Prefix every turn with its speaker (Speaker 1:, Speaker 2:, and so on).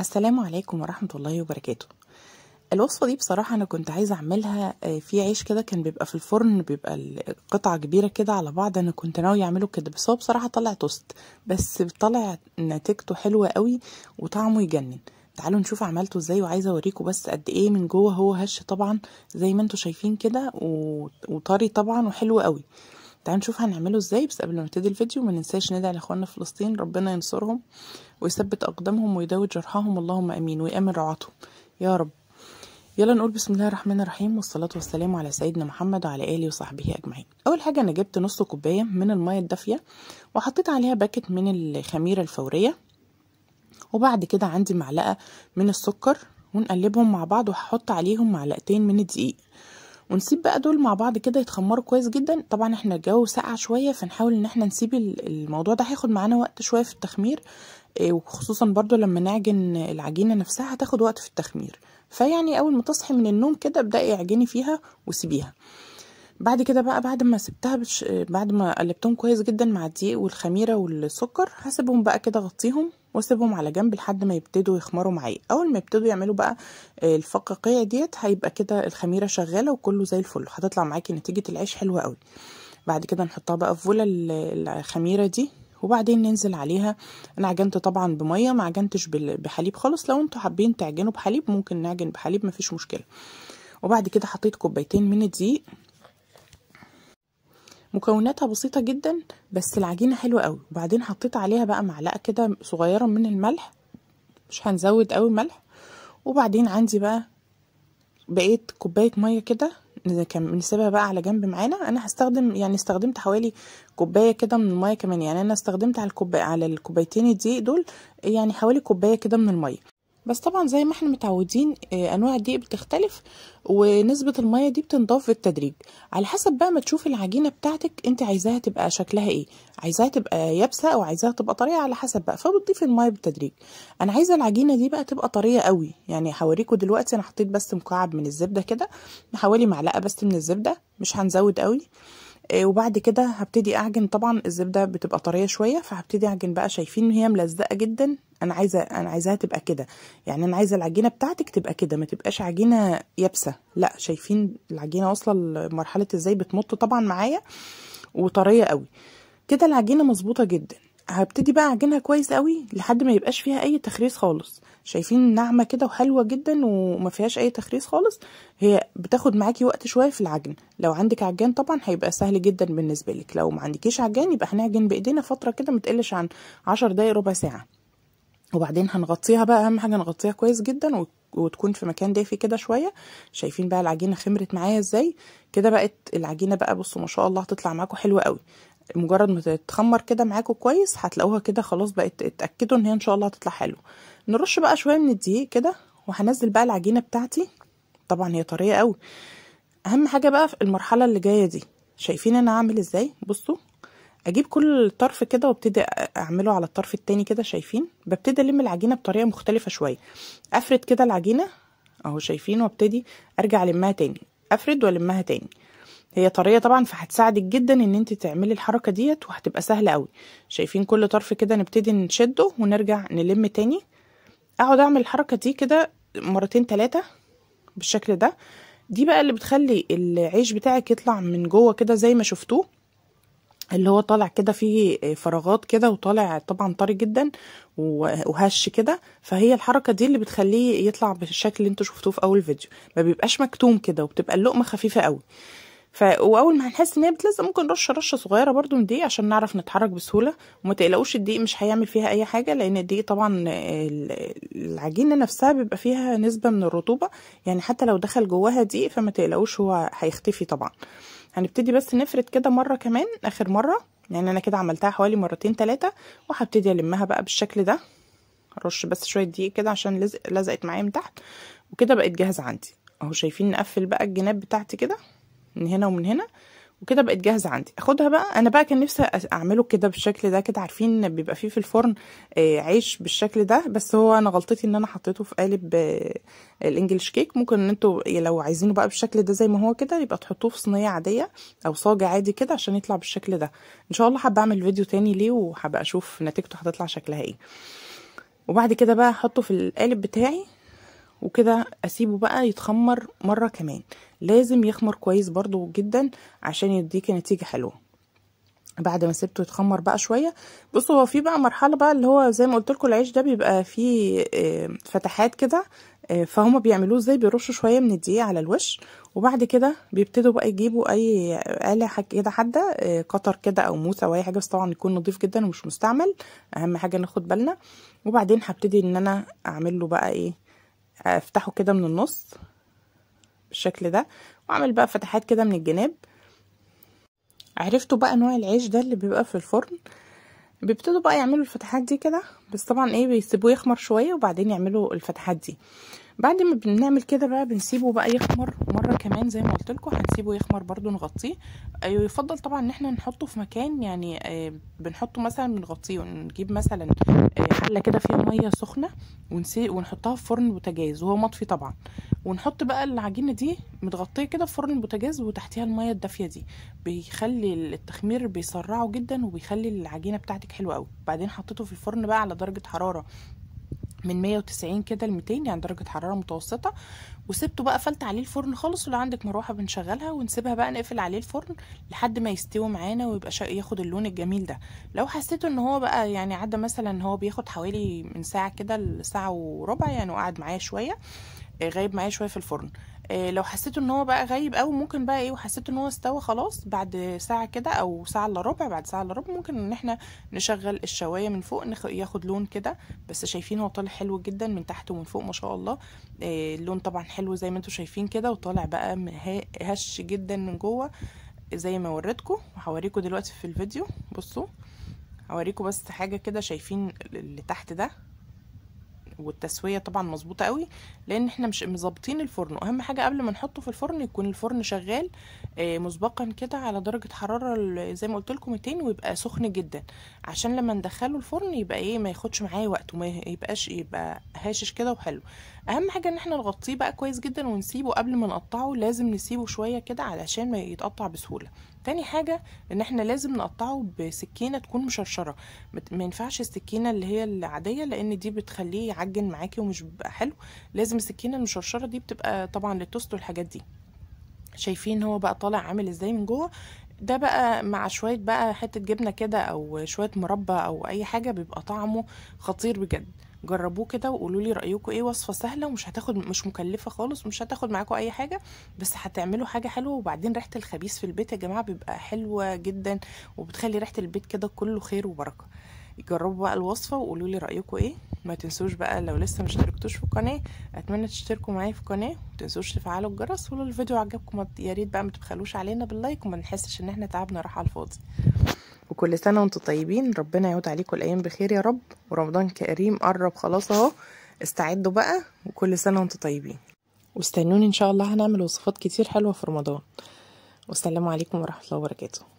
Speaker 1: السلام عليكم ورحمة الله وبركاته الوصفة دي بصراحة أنا كنت عايزة أعملها آه، في عيش كده كان بيبقى في الفرن بيبقى قطعة كبيرة كده على بعض أنا كنت ناوية أعمله كده بس هو بصراحة طلع توست بس طلع نتيجته حلوة قوي وطعمه يجنن تعالوا نشوف عملته ازاي وعايزه اوريكم بس قد ايه من جوه هو هش طبعا زي ما انتوا شايفين كده وطري طبعا وحلو قوي تعالوا نشوف هنعمله ازاي بس قبل ما نبتدي الفيديو ما ننساش ندعي لاخواننا في فلسطين ربنا ينصرهم ويثبت اقدامهم ويداوي جرحاهم اللهم امين ويامن رعاتهم يا رب يلا نقول بسم الله الرحمن الرحيم والصلاة والسلام على سيدنا محمد وعلى آله وصحبه أجمعين أول حاجة أنا جبت نص كوباية من المية الدافية وحطيت عليها باكت من الخميرة الفورية وبعد كده عندي معلقة من السكر ونقلبهم مع بعض وهحط عليهم معلقتين من الدقيق ونسيب بقى دول مع بعض كده يتخمروا كويس جدا طبعا احنا الجو ساقع شويه فنحاول ان احنا نسيب الموضوع ده هياخد معانا وقت شويه في التخمير آه، وخصوصا برضو لما نعجن العجينه نفسها هتاخد وقت في التخمير فيعني اول ما تصحي من النوم كده ابداي اعجني فيها وسيبيها بعد كده بقى بعد ما سبتها بش... بعد ما قلبتهم كويس جدا مع الدقيق والخميره والسكر هسيبهم بقى كده اغطيهم واسيبهم على جنب لحد ما يبتدوا يخمروا معايا اول ما يبتدوا يعملوا بقى الفقاقيع ديت هيبقى كده الخميره شغاله وكله زي الفل هتطلع معاكي نتيجه العيش حلوه قوي بعد كده نحطها بقى في فوله الخميره دي وبعدين ننزل عليها انا عجنت طبعا بميه ما عجنتش بحليب خالص لو انتوا حابين تعجنوا بحليب ممكن نعجن بحليب مفيش مشكله وبعد كده حطيت كوبايتين من الدقيق مكوناتها بسيطة جدا بس العجينة حلوة قوي وبعدين حطيت عليها بقى معلقة كده صغيرة من الملح مش هنزود قوي ملح وبعدين عندي بقى بقيت كوباية مية كده نسيبها بقى على جنب معانا انا هستخدم يعني استخدمت حوالي كوبايه كده من الميه كمان يعني انا استخدمت على الكوبايه على الكوبايتين دي دول يعني حوالي كوبايه كده من الميه بس طبعا زي ما احنا متعودين آه، انواع الدقيق بتختلف ونسبة المية دي بتنضاف بالتدريج على حسب بقى ما تشوفي العجينة بتاعتك انت عايزاها تبقى شكلها ايه عايزاها تبقى يابسة او عايزاها تبقى طرية على حسب بقى فبتضيفي المية بالتدريج انا عايزة العجينة دي بقى تبقى طرية قوي يعني هوريكم دلوقتي انا حطيت بس مكعب من الزبدة كده حوالي معلقة بس من الزبدة مش هنزود قوي آه، وبعد كده هبتدي اعجن طبعا الزبده بتبقى طريه شويه فهبتدي اعجن بقى شايفين هي ملزقه جدا انا عايزه انا عايزاها تبقى كده يعني انا عايزه العجينه بتاعتك تبقى كده ما تبقاش عجينه يابسه لا شايفين العجينه واصله لمرحله ازاي بتمط طبعا معايا وطريه قوي كده العجينه مظبوطه جدا هبتدي بقى اعجنها كويس قوي لحد ما يبقاش فيها اي تخريص خالص شايفين ناعمه كده وحلوه جدا وما فيهاش اي تخريص خالص هي بتاخد معاكي وقت شويه في العجن لو عندك عجان طبعا هيبقى سهل جدا بالنسبه لك لو ما عندكيش عجان يبقى هنعجن بايدينا فتره كده ما تقلش عن 10 دقائق ربع ساعه وبعدين هنغطيها بقى اهم حاجه نغطيها كويس جدا وتكون في مكان دافي كده شويه شايفين بقى العجينه خمرت معايا ازاي كده بقت العجينه بقى بصوا ما شاء الله هتطلع معاكم حلوه قوي مجرد ما تتخمر كده معاكم كويس هتلاقوها كده خلاص بقت اتاكدوا ان هي ان شاء الله هتطلع حلو نرش بقى شويه من الدقيق كده وهنزل بقى العجينه بتاعتي طبعا هي طريه قوي اهم حاجه بقى في المرحله اللي جايه دي شايفين انا هعمل ازاي بصوا اجيب كل طرف كده وابتدي اعمله على الطرف التاني كده شايفين ببتدي الم العجينه بطريقه مختلفه شويه افرد كده العجينه اهو شايفين وابتدي ارجع المها تاني افرد والمها تاني هي طريه طبعا فهتساعدك جدا ان انت تعملي الحركه ديت وهتبقى سهله قوي شايفين كل طرف كده نبتدي نشده ونرجع نلم تاني اقعد اعمل الحركه دي كده مرتين تلاتة بالشكل ده دي بقى اللي بتخلي العيش بتاعك يطلع من جوه كده زي ما شفتوه اللي هو طالع كده فيه فراغات كده وطالع طبعا طري جدا وهش كده فهي الحركه دي اللي بتخليه يطلع بالشكل اللي انتوا شفتوه في اول فيديو ما بيبقاش مكتوم كده وبتبقى اللقمه خفيفه قوي ف... واول ما هنحس ان هي بتلزق ممكن نرش رشه صغيره برده من الدقيق عشان نعرف نتحرك بسهوله وما تقلقوش الدقيق مش هيعمل فيها اي حاجه لان الدقيق طبعا العجينه نفسها بيبقى فيها نسبه من الرطوبه يعني حتى لو دخل جواها دقيق فما تقلقوش هو هيختفي طبعا هنبتدي بس نفرد كده مره كمان اخر مره يعني انا كده عملتها حوالي مرتين ثلاثه وهبتدي المها بقى بالشكل ده رش بس شويه دقيق كده عشان لزق لزقت معايا من تحت وكده بقت جاهزه عندي اهو شايفين نقفل بقى الجناب بتاعتي كده من هنا ومن هنا وكده بقت جاهزه عندي اخدها بقى انا بقى كان نفسي اعمله كده بالشكل ده كده عارفين بيبقى فيه في الفرن آه، عيش بالشكل ده بس هو انا غلطتي ان انا حطيته في قالب آه، الانجليش كيك ممكن ان انتوا لو عايزينه بقى بالشكل ده زي ما هو كده يبقى تحطوه في صينيه عاديه او صاج عادي كده عشان يطلع بالشكل ده ان شاء الله هبقى اعمل فيديو تاني ليه وهبقى اشوف نتيجته هتطلع شكلها ايه وبعد كده بقى احطه في القالب بتاعي وكده اسيبه بقى يتخمر مرة كمان لازم يخمر كويس برضو جدا عشان يديك نتيجة حلوة بعد ما سبته يتخمر بقى شوية بصوا هو في بقى مرحلة بقى اللي هو زي ما قلت لكم العيش ده بيبقى فيه آه، فتحات كده آه، فهم بيعملوه ازاي بيرشوا شوية من الدقيق على الوش وبعد كده بيبتدوا بقى يجيبوا اي آلة كده حادة آه، قطر كده او موسى او اي حاجة بس طبعا يكون نضيف جدا ومش مستعمل اهم حاجة ناخد بالنا وبعدين هبتدي ان انا اعمل له بقى ايه افتحه كده من النص بالشكل ده واعمل بقى فتحات كده من الجناب عرفتوا بقى نوع العيش ده اللي بيبقى في الفرن بيبتدوا بقى يعملوا الفتحات دي كده بس طبعا ايه بيسيبوه يخمر شويه وبعدين يعملوا الفتحات دي بعد ما بنعمل كده بقى بنسيبه بقى يخمر مره كمان زي ما قلت لكم هنسيبه يخمر برده نغطيه آه، يفضل طبعا ان احنا نحطه في مكان يعني آه، بنحطه مثلا بنغطيه ونجيب مثلا آه، حله كده فيها ميه سخنه ونحطها في فرن بوتاجاز وهو مطفي طبعا ونحط بقى العجينه دي متغطيه كده في فرن البوتاجاز وتحتيها الميه الدافيه دي بيخلي التخمير بيسرعه جدا وبيخلي العجينه بتاعتك حلوه قوي بعدين حطيته في الفرن بقى على درجه حراره من 190 كده ل 200 يعني درجه حراره متوسطه وسبته بقى قفلت عليه الفرن خالص ولو عندك مروحه بنشغلها ونسيبها بقى نقفل عليه الفرن لحد ما يستوي معانا ويبقى ياخد اللون الجميل ده لو حسيته ان هو بقى يعني عدى مثلا هو بياخد حوالي من ساعه كده لساعه وربع يعني وقعد معايا شويه آه، غايب معايا شويه في الفرن آه، لو حسيت ان هو بقى غايب او ممكن بقى ايه وحسيت ان هو استوى خلاص بعد ساعه كده او ساعه الا ربع بعد ساعه الا ربع ممكن ان احنا نشغل الشوايه من فوق ياخد لون كده بس شايفين هو طالع حلو جدا من تحت ومن فوق ما شاء الله آه، اللون طبعا حلو زي ما انتم شايفين كده وطالع بقى هش جدا من جوه زي ما وريتكم وهوريكم دلوقتي في الفيديو بصوا هوريكم بس حاجه كده شايفين اللي تحت ده والتسويه طبعا مظبوطه قوي لان احنا مش مظبطين الفرن اهم حاجه قبل ما نحطه في الفرن يكون الفرن شغال آه، مسبقا كده على درجه حراره زي ما قلت لكم 200 ويبقى سخن جدا عشان لما ندخله الفرن يبقى ايه ما ياخدش معايا وقت وما يبقاش يبقى هاشش كده وحلو اهم حاجه ان احنا نغطيه بقى كويس جدا ونسيبه قبل ما نقطعه لازم نسيبه شويه كده علشان ما يتقطع بسهوله تاني حاجه ان احنا لازم نقطعه بسكينه تكون مشرشره ما ينفعش السكينه اللي هي العاديه لان دي بتخليه يعجن معاكي ومش بيبقى حلو لازم السكينه المشرشره دي بتبقى طبعا للتوست والحاجات دي شايفين هو بقى طالع عامل ازاي من جوه ده بقى مع شوية بقى حتة جبنة كده أو شوية مربى أو أي حاجة بيبقى طعمه خطير بجد جربوه كده وقولوا لي رايكم ايه وصفه سهله ومش هتاخد مش مكلفه خالص ومش هتاخد معاكم اي حاجه بس هتعملوا حاجه حلوه وبعدين ريحه الخبيث في البيت يا جماعه بيبقى حلوه جدا وبتخلي ريحه البيت كده كله خير وبركه جربوا بقى الوصفه وقولوا لي رايكم ايه ما تنسوش بقى لو لسه مشتركتوش اشتركتوش في القناه اتمنى تشتركوا معايا في القناه وما تنسوش تفعلوا الجرس ولو الفيديو عجبكم يا ريت بقى ما تبخلوش علينا باللايك وما نحسش ان احنا تعبنا راح على الفاضي وكل سنة وانتم طيبين ربنا يعود عليكم الأيام بخير يا رب ورمضان كريم قرب خلاص اهو استعدوا بقى وكل سنة وانتم طيبين واستنوني إن شاء الله هنعمل وصفات كتير حلوة في رمضان والسلام عليكم ورحمة الله وبركاته